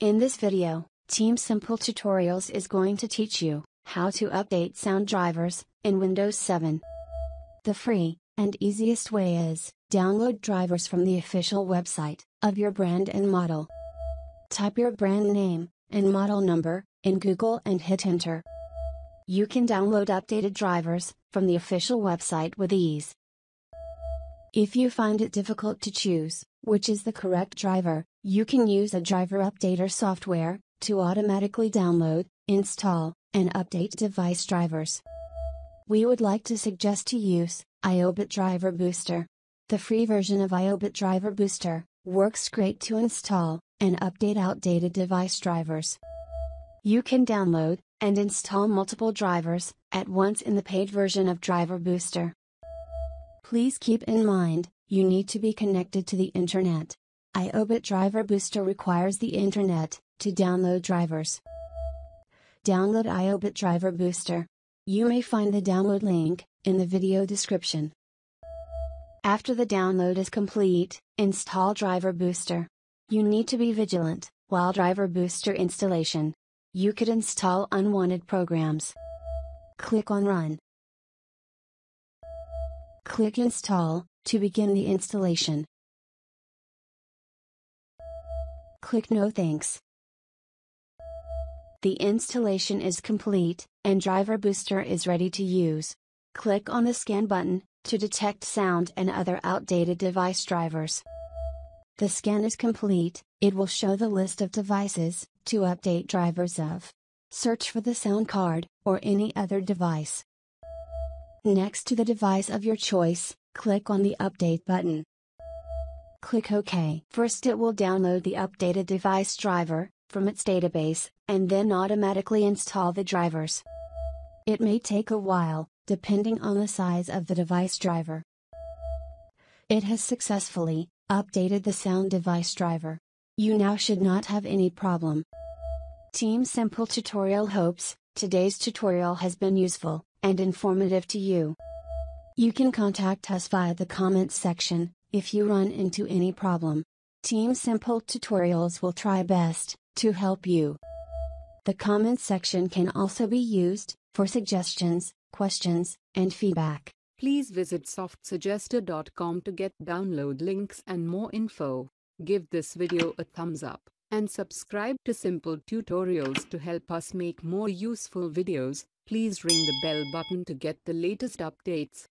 In this video, Team Simple Tutorials is going to teach you how to update sound drivers in Windows 7. The free and easiest way is download drivers from the official website of your brand and model. Type your brand name and model number in Google and hit enter. You can download updated drivers from the official website with ease. If you find it difficult to choose which is the correct driver, you can use a driver updater software to automatically download, install, and update device drivers. We would like to suggest to use iObit Driver Booster. The free version of iObit Driver Booster works great to install and update outdated device drivers. You can download and install multiple drivers at once in the paid version of Driver Booster. Please keep in mind, you need to be connected to the internet iObit Driver Booster requires the Internet to download drivers. Download iObit Driver Booster. You may find the download link in the video description. After the download is complete, install Driver Booster. You need to be vigilant while Driver Booster installation. You could install unwanted programs. Click on Run. Click Install to begin the installation. Click no thanks. The installation is complete, and driver booster is ready to use. Click on the scan button, to detect sound and other outdated device drivers. The scan is complete, it will show the list of devices, to update drivers of. Search for the sound card, or any other device. Next to the device of your choice, click on the Update button. Click OK. First it will download the updated device driver, from its database, and then automatically install the drivers. It may take a while, depending on the size of the device driver. It has successfully, updated the sound device driver. You now should not have any problem. Team Simple Tutorial hopes, today's tutorial has been useful, and informative to you. You can contact us via the comments section, if you run into any problem, Team Simple Tutorials will try best to help you. The comment section can also be used for suggestions, questions, and feedback. Please visit softsuggester.com to get download links and more info. Give this video a thumbs up and subscribe to Simple Tutorials to help us make more useful videos. Please ring the bell button to get the latest updates.